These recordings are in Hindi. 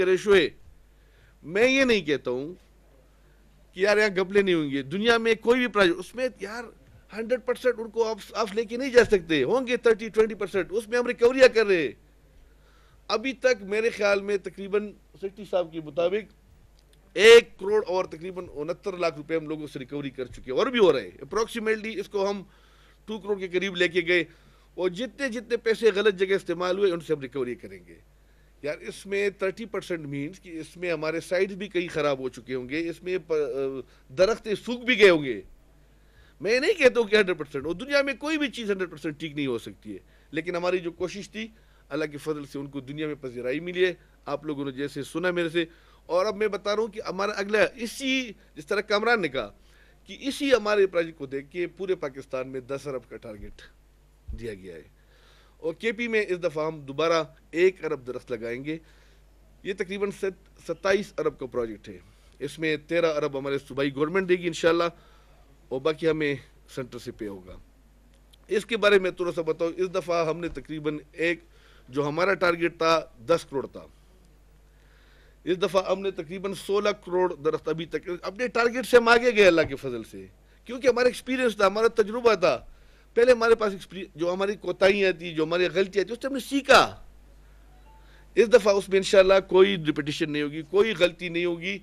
के रेशुए मैं ये नहीं कहता हूं कि यार यहां गपले नहीं होंगे दुनिया में कोई भी प्राइज उसमें यार 100 परसेंट उनको आप, लेके नहीं जा सकते होंगे 30 20 परसेंट उसमें हम रिकवरिया कर रहे हैं अभी तक मेरे ख्याल में तकरीबन सेट्टी साहब के मुताबिक एक करोड़ और तकरीबन उनहत्तर लाख रुपए हम लोगों से रिकवरी कर चुके और भी हो रहे हैं अप्रोक्सीमेटली इसको हम टू करोड़ के करीब लेके गए और जितने जितने पैसे गलत जगह इस्तेमाल हुए उनसे हम रिकवरी करेंगे यार इसमें थर्टी परसेंट मीन्स कि इसमें हमारे साइड भी कई ख़राब हो चुके होंगे इसमें दरख्त सूख भी गए होंगे मैं नहीं कहता हूँ कि हंड्रेड परसेंट और दुनिया में कोई भी चीज़ हंड्रेड परसेंट ठीक नहीं हो सकती है लेकिन हमारी जो कोशिश थी अल्लाह के फजल से उनको दुनिया में पसीराई मिली है आप लोगों ने जैसे सुना मेरे से और अब मैं बता रहा हूँ कि हमारा अगला इसी जिस तरह कामरान ने कहा कि इसी हमारे प्रोजेक्ट को देख के पूरे पाकिस्तान में दस अरब का टारगेट दिया गया है और के पी में इस दफ़ा हम दोबारा एक अरब दरख्त लगाएंगे ये तकरीबन सत्ताईस अरब का प्रोजेक्ट है इसमें तेरह अरब हमारे सूबाई गवर्नमेंट देगी इन और बाकी हमें सेंटर से पे होगा इसके बारे में थोड़ा सा बताओ इस दफ़ा हमने तकरीबन एक जो हमारा टारगेट था दस करोड़ था इस दफ़ा हमने तकरीबन सोलह करोड़ दरख्त अभी तक अपने टारगेट से हम आगे गए अल्लाह के फजल से क्योंकि हमारा एक्सपीरियंस था हमारा तजुर्बा था पहले हमारे पास जो हमारी कोताहियाँ थी जो हमारी गलतियाँ थी उससे हमने सीखा इस दफ़ा उसमें इन कोई रिपीटेशन नहीं होगी कोई गलती नहीं होगी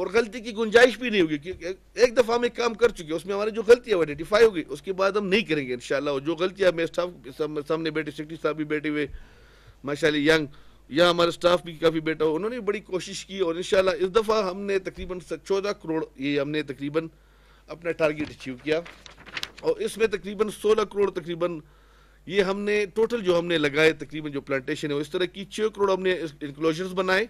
और गलती की गुंजाइश भी नहीं होगी क्योंकि एक दफ़ा हम एक काम कर चुके उसमें हमारी जो गलतियाँ वो आइडेंटिफाई होगी उसके बाद हम नहीं करेंगे इन जो गलतियाँ मेरे स्टाफ सामने बैठे सेक्रेटरी साहब भी बैठे हुए माशा यंग या हमारे स्टाफ भी काफ़ी बैठा हो उन्होंने बड़ी कोशिश की और इन इस दफ़ा हमने तकरीबन चौदह करोड़ ये हमने तकरीबन अपना टारगेट अचीव किया और इसमें तकरीबन 16 करोड़ तकरीबन ये हमने टोटल जो हमने लगाए तकरीबन जो प्लांटेशन है इस तरह की छः करोड़ हमने इंक्लोजर्स बनाए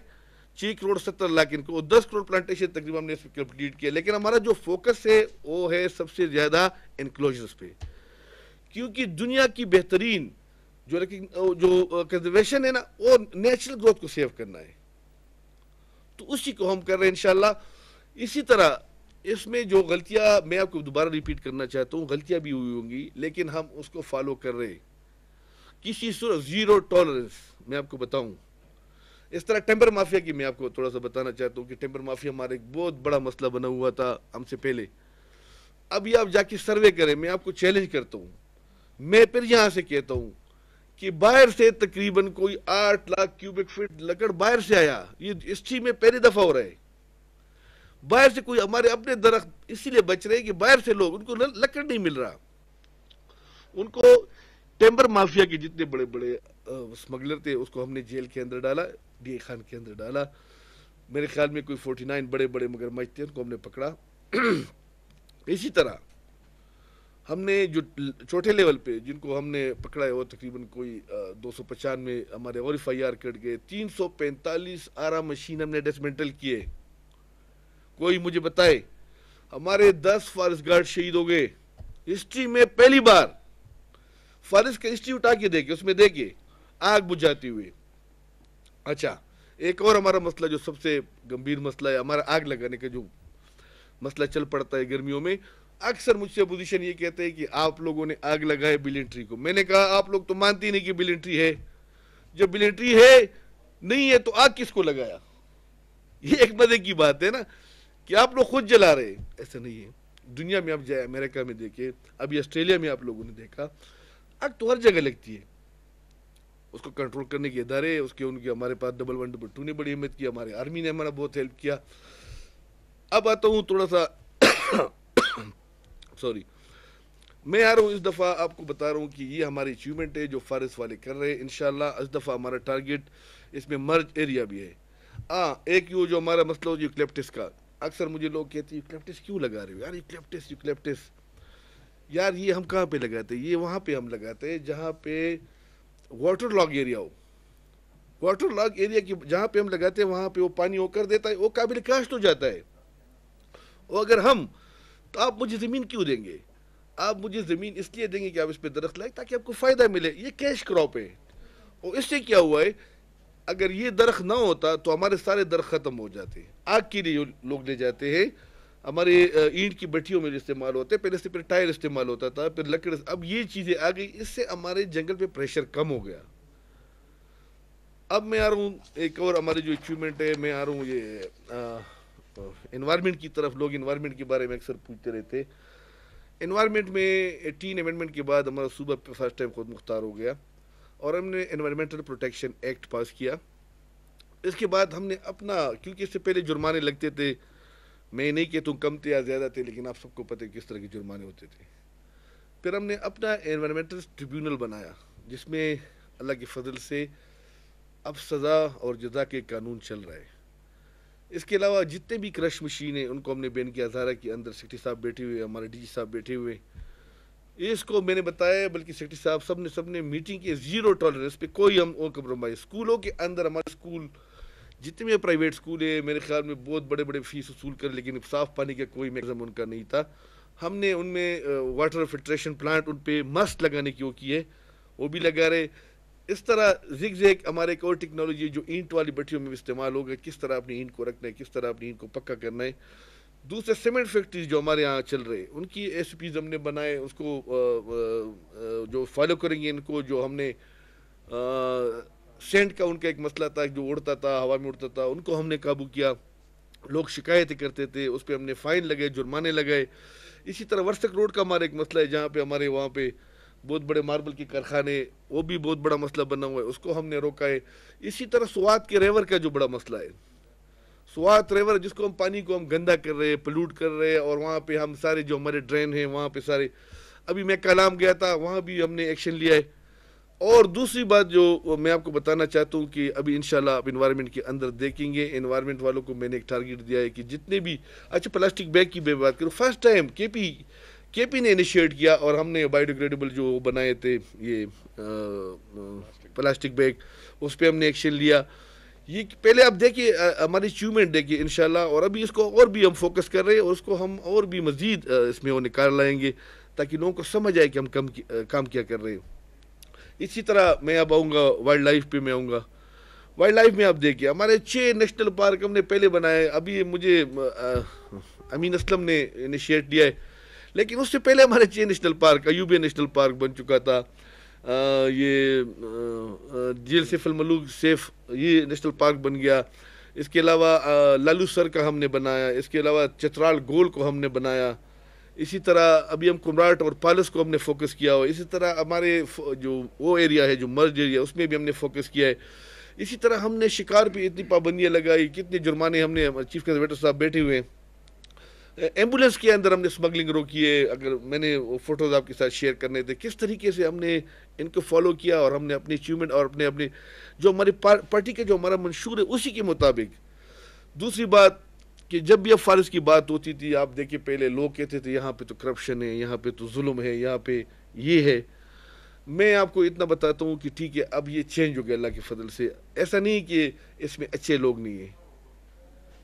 छः करोड़ सत्तर लाख इनको दस करोड़ प्लांटेशन तकरीबन हमने इसमें कंप्लीट किया लेकिन हमारा जो फोकस है वो है सबसे ज़्यादा इंक्लोजर्स पे क्योंकि दुनिया की बेहतरीन जो लेकिन जो कंजर्वेशन है ना वो नेचुरल ग्रोथ को सेव करना है तो उसी को हम कर रहे हैं इन इसी तरह इसमें जो गलतियां मैं आपको दोबारा रिपीट करना चाहता हूँ गलतियां भी हुई होंगी लेकिन हम उसको फॉलो कर रहे किसी सूरत ज़ीरो टॉलरेंस मैं आपको बताऊं इस तरह टेम्पर माफिया की मैं आपको थोड़ा सा बताना चाहता हूँ कि टेम्पर माफिया हमारा एक बहुत बड़ा मसला बना हुआ था हमसे पहले अभी आप जाके सर्वे करें मैं आपको चैलेंज करता हूँ मैं फिर यहाँ से कहता हूँ कि बाहर से तकरीबन कोई आठ लाख क्यूबिक फीट लकड़ बाहर से आया ये हिस्ट्री में पहली दफ़ा हो रहा है बाहर से कोई हमारे अपने दरख्त इसीलिए बच रहे हैं कि बाहर से लोग उनको लकड़ नहीं मिल रहा उनको टेम्बर माफिया के जितने बड़े बड़े स्मगलर थे उसको हमने जेल के अंदर डाला डी खान के अंदर डाला मेरे ख्याल में कोई फोर्टी नाइन बड़े बड़े मगरमच्छ थे उनको हमने पकड़ा इसी तरह हमने जो छोटे लेवल पे जिनको हमने पकड़ा है वो तकरीबन कोई दो सौ पचानवे हमारे और एफ आई आर कट गए तीन सौ पैंतालीस आरा मशीन हमने डिसमेंटल किए कोई मुझे बताए हमारे दस फॉरेस्ट गार्ड शहीद हो गए हिस्ट्री में पहली बार फॉरेस्ट का हिस्ट्री उठा के देखे उसमें देखे आग बुझाती हुई अच्छा एक और हमारा मसला जो सबसे गंभीर मसला है हमारा आग लगाने का जो मसला चल पड़ता है गर्मियों में अक्सर मुझसे अपोजिशन ये कहते हैं कि आप लोगों ने आग लगाए बिलेंट्री को मैंने कहा आप लोग तो मानती नहीं कि बिलेंट्री है जब बिलेंट्री है नहीं है तो आग किसको लगाया ये एक मजे की बात है ना कि आप लोग खुद जला रहे ऐसा नहीं है दुनिया में आप जाए अमेरिका में देखे अभी ऑस्ट्रेलिया में आप लोगों ने देखा आग तो हर जगह लगती है उसको कंट्रोल करने के इधारे उसके उनके हमारे पास डबल वन डबल टू ने बड़ी हिम्मत की हमारे आर्मी ने हमारा बहुत हेल्प किया अब आता हूँ थोड़ा सा सॉरी मैं आ रहा हूँ इस दफ़ा आपको बता रहा हूँ कि ये हमारी अचीवमेंट है जो फारिस वाले कर रहे हैं इन इस दफ़ा हमारा टारगेट इसमें मर्ज एरिया भी है हाँ एक यू जो हमारा मसला हो जो क्लेप्टिस का अक्सर मुझे लोग कहते हैं यूक्लिप्टिस क्यों लगा रहे हो यार यूक्लिप्टिस यूक्लिप्टिस यार ये हम कहाँ पे लगाते हैं ये वहाँ पे हम लगाते हैं जहाँ पे वाटर लॉग एरिया हो वाटर लॉग एरिया की जहाँ पे हम लगाते हैं वहाँ पे वो पानी होकर देता है वो काबिल काश्त हो जाता है वो अगर हम तो आप मुझे ज़मीन क्यों देंगे आप मुझे ज़मीन इसलिए देंगे कि आप इस पर दरख्त लाए ताकि आपको फ़ायदा मिले ये कैश क्रॉप है और इससे क्या हुआ है अगर ये दरख्त ना होता तो हमारे सारे दरख ख़त्म हो जाते आग के लिए लोग ले जाते हैं हमारे ईंट की भट्टियों में इस्तेमाल होते पहले से फिर टायर इस्तेमाल होता था फिर लकड़ अब ये चीज़ें आ गई इससे हमारे जंगल पे प्रेशर कम हो गया अब मैं आ रहा हूँ एक और हमारे जो अचीवमेंट है मैं आ रहा हूँ ये इन्वायरमेंट की तरफ लोग इन्वायरमेंट के बारे में अक्सर पूछते रहते इन्वायरमेंट में एटीन अमेंडमेंट के बाद हमारा सूबा फर्स्ट टाइम खुद मुख्तार हो गया और हमने इन्वायरमेंटल प्रोटेक्शन एक्ट पास किया इसके बाद हमने अपना क्योंकि इससे पहले जुर्माने लगते थे मैं नहीं कि तुम कम थे या ज़्यादा थे लेकिन आप सबको पता है किस तरह के जुर्माने होते थे फिर हमने अपना इन्वायरमेंटल ट्रिब्यूनल बनाया जिसमें अल्लाह के फजल से अब सज़ा और जजा के कानून चल रहे इसके अलावा जितने भी क्रश मशीन हैं उनको हमने बैन किया ज़ारा के अंदर सिटी साहब बैठे हुए हमारे डी साहब बैठे हुए इसको मैंने बताया बल्कि सेक्रेटरी साहब सब ने सब ने मीटिंग के ज़ीरो टॉलरेंस पे कोई हम और कम्प्रोमाइज़ स्कूलों के अंदर हमारे स्कूल जितने प्राइवेट स्कूल है मेरे ख्याल में बहुत बड़े बड़े फीस वसूल कर लेकिन साफ़ पानी का कोई मैगज़म उनका नहीं था हमने उनमें वाटर फिल्ट्रेशन प्लांट उन पर मस्त लगाने की वो की है वो भी लगा रहे इस तरह जिक जेक हमारे एक और टेक्नोलॉजी जो ईंट वाली भट्टियों में इस्तेमाल होगा किस तरह अपनी ईंट को रखना है किस तरह अपनी ईंट को पक्का करना है दूसरे सीमेंट फैक्ट्रीज जो हमारे यहाँ चल रहे उनकी एस पीज हमने बनाए उसको जो फॉलो करेंगे इनको जो हमने सेंट का उनका एक मसला था जो उड़ता था हवा में उड़ता था उनको हमने काबू किया लोग शिकायतें करते थे उस पर हमने फ़ाइन लगाए जुर्माने लगाए इसी तरह वर्षक रोड का हमारा एक मसला है जहाँ पे हमारे वहाँ पे बहुत बड़े मार्बल के कारखाने वो भी बहुत बड़ा मसला बना हुआ है उसको हमने रोका है इसी तरह सुवाद के रेवर का जो बड़ा मसला है स्वात रिवर जिसको हम पानी को हम गंदा कर रहे हैं पोल्यूट कर रहे हैं और वहाँ पे हम सारे जो हमारे ड्रेन हैं वहाँ पे सारे अभी मैं कलाम गया था वहाँ भी हमने एक्शन लिया है और दूसरी बात जो मैं आपको बताना चाहता हूँ कि अभी इन आप इन्वायरमेंट के अंदर देखेंगे इन्वायरमेंट वालों को मैंने एक टारगेट दिया है कि जितने भी अच्छा प्लास्टिक बैग की मैं बात करूँ first time K P K P ने इनिशिएट किया और हमने बायोडिग्रेडेबल जो बनाए थे ये प्लास्टिक बैग उस पर हमने एक्शन लिया ये पहले आप देखिए हमारी अचीवमेंट देखिए इन और अभी इसको और भी हम फोकस कर रहे हैं और उसको हम और भी मज़ीद इसमें वो निकाल लाएंगे ताकि लोगों को समझ आए कि हम कम काम क्या कर रहे हैं इसी तरह मैं अब आऊँगा वाइल्ड लाइफ पर मैं आऊँगा वाइल्ड लाइफ में आप देखिए हमारे छः नेशनल पार्क हमने पहले बनाए अभी मुझे अमीन असलम ने इनिशिएट लिया है लेकिन उससे पहले हमारे छः national park Ayubia national park बन चुका था ये जेल सैफ अलमलूक सेफ ये नेशनल पार्क बन गया इसके अलावा लालू सर का हमने बनाया इसके अलावा चतराल गोल को हमने बनाया इसी तरह अभी हम कुमराट और पालस को हमने फोकस किया हुआ इसी तरह हमारे जो वो एरिया है जो मर्ज एरिया उसमें भी हमने फोकस किया है इसी तरह हमने शिकार पे इतनी पाबंदियाँ लगाई कितने जुर्माने हमने चीफ कंजर्वेटर साहब बैठे हुए हैं एम्बुलेंस के अंदर हमने स्मगलिंग रोकी है अगर मैंने फ़ोटोज़ आपके साथ शेयर करने थे किस तरीके से हमने इनको फॉलो किया और हमने अपने अचीवमेंट और अपने अपने जो हमारी पार्टी का जो हमारा मंशूर है उसी के मुताबिक दूसरी बात कि जब भी अब फारिश की बात होती थी आप देखिए पहले लोग कहते थे यहाँ पे तो करप्शन है यहाँ पे तो जुल्म है यहाँ पे ये है मैं आपको इतना बताता हूँ कि ठीक है अब ये चेंज हो गया अल्लाह के फजल से ऐसा नहीं कि इसमें अच्छे लोग नहीं हैं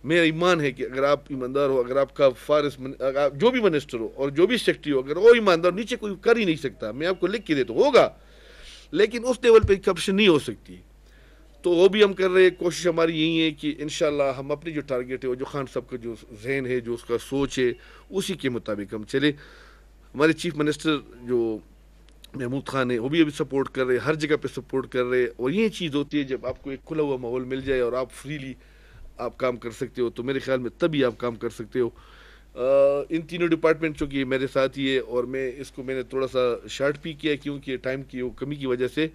मेरा ईमान है कि अगर आप ईमानदार हो अगर आपका फारस आप जो भी मिनिस्टर हो और जो भी सेक्रेटरी हो अगर वो ईमानदार नीचे कोई कर ही नहीं सकता मैं आपको लिख के दे तो होगा लेकिन उस लेवल पर करप्शन नहीं हो सकती तो वो भी हम कर रहे हैं कोशिश हमारी यही है कि इन हम अपनी जो टारगेट है वो जो खान साहब का जो जहन है जो उसका सोच है उसी के मुताबिक हम चले हमारे चीफ मिनिस्टर जो महमूद खान है वो भी अभी सपोर्ट कर रहे हैं हर जगह पे सपोर्ट कर रहे हैं और ये चीज़ होती है जब आपको एक खुला हुआ माहौल मिल जाए और आप फ्रीली आप काम कर सकते हो तो मेरे ख्याल में तभी आप काम कर सकते हो इन तीनों डिपार्टमेंट चूँकि मेरे साथ ही है और मैं इसको मैंने थोड़ा सा शार्ट भी किया क्योंकि टाइम की वो कमी की वजह से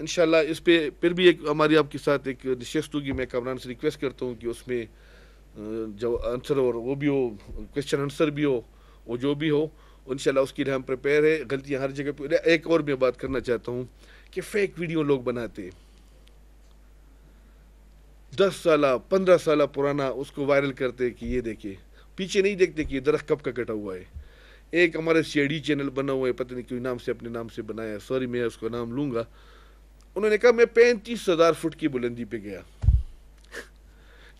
इन इस पर फिर भी एक हमारी आपके साथ एक नशस्त होगी मैं कामरान से रिक्वेस्ट करता हूँ कि उसमें जो आंसर और वो भी हो क्वेश्चन आंसर भी हो वो जो भी हो इन उसके लिए हम प्रिपेयर है गलतियाँ हर जगह पर एक और मैं बात करना चाहता हूँ कि फेक वीडियो लोग बनाते हैं दस साल पंद्रह साल पुराना उसको वायरल करते कि ये देखिए पीछे नहीं देखते कि ये कब का कटा हुआ है एक हमारे सी चैनल बना हुआ है पता नहीं क्यों नाम से अपने नाम से बनाया सॉरी मैं उसका नाम लूँगा उन्होंने कहा मैं पैंतीस हज़ार फुट की बुलंदी पे गया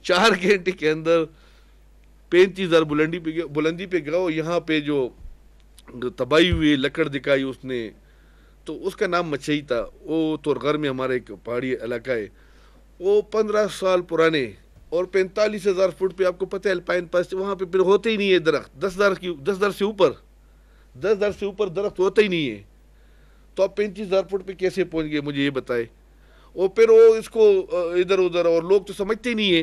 चार घंटे के अंदर पैंतीस हज़ार बुलंदी पे गया बुलंदी पे गया यहाँ पे जो तबाही हुई लकड़ दिखाई उसने तो उसका नाम मछई था वो तो घर में हमारा एक पहाड़ी इलाका है वो पंद्रह साल पुराने और पैंतालीस हज़ार फुट पे आपको पता है अल्पाइन पास वहाँ पे फिर होते ही नहीं है दरख्त दस हज़ार की दस हज़ार से ऊपर दस हज़ार से ऊपर दरख्त होता ही नहीं है तो आप पैंतीस हज़ार फुट पे कैसे पहुँच गए मुझे ये बताए और फिर वो इसको इधर उधर और लोग तो समझते नहीं है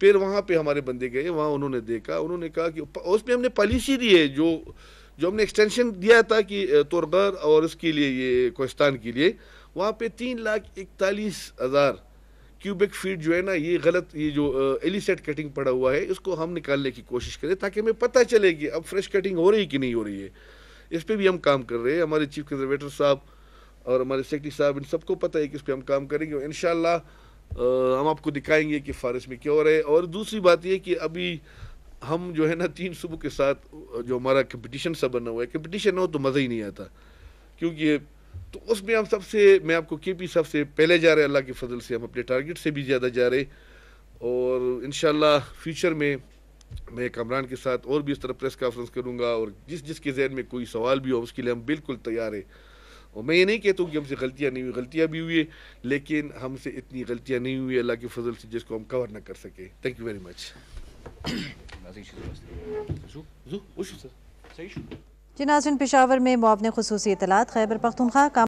फिर वहाँ पे हमारे बंदे गए वहाँ उन्होंने देखा उन्होंने कहा कि उसमें हमने पॉलिसी दी है जो जो हमने एक्सटेंशन दिया था कि तोरगर और इसके लिए ये कोस्तान के लिए वहाँ पे तीन लाख इकतालीस हज़ार क्यूबिक फीट जो है ना ये गलत ये जो एलिसेट कटिंग पड़ा हुआ है इसको हम निकालने की कोशिश करें ताकि हमें पता चले कि अब फ्रेश कटिंग हो रही कि नहीं हो रही है इस पर भी हम काम कर रहे हैं हमारे चीफ कंजर्वेटर साहब और हमारे सेक्रेटरी साहब इन सबको पता है कि इस पर हम काम करेंगे और इन हम आपको दिखाएंगे कि फारिश में क्या हो रहा है और दूसरी बात यह कि अभी हम जो है ना तीन सुबह के साथ जो हमारा कंपटीशन सा बना हुआ है कंपटीशन हो तो मज़ा ही नहीं आता क्योंकि तो उसमें हम सबसे मैं आपको के पी सबसे पहले जा रहे हैं अल्लाह के फजल से हम अपने टारगेट से भी ज़्यादा जा रहे और इन फ्यूचर में मैं कमरान के साथ और भी इस तरह प्रेस कॉन्फ्रेंस करूँगा और जिस जिसके जहन में कोई सवाल भी हो उसके लिए हम बिल्कुल तैयार हैं और मैं ये नहीं कहता हूँ कि हमसे गलतियाँ नहीं हुई गलतियाँ भी हुई लेकिन हमसे इतनी गलतियाँ नहीं हुई अल्लाह के फजल से जिसको हम कवर ना कर सके थैंक यू वेरी मच जी पिशावर में मुआवन खसूस इतलात खैबर पख्तनख्वा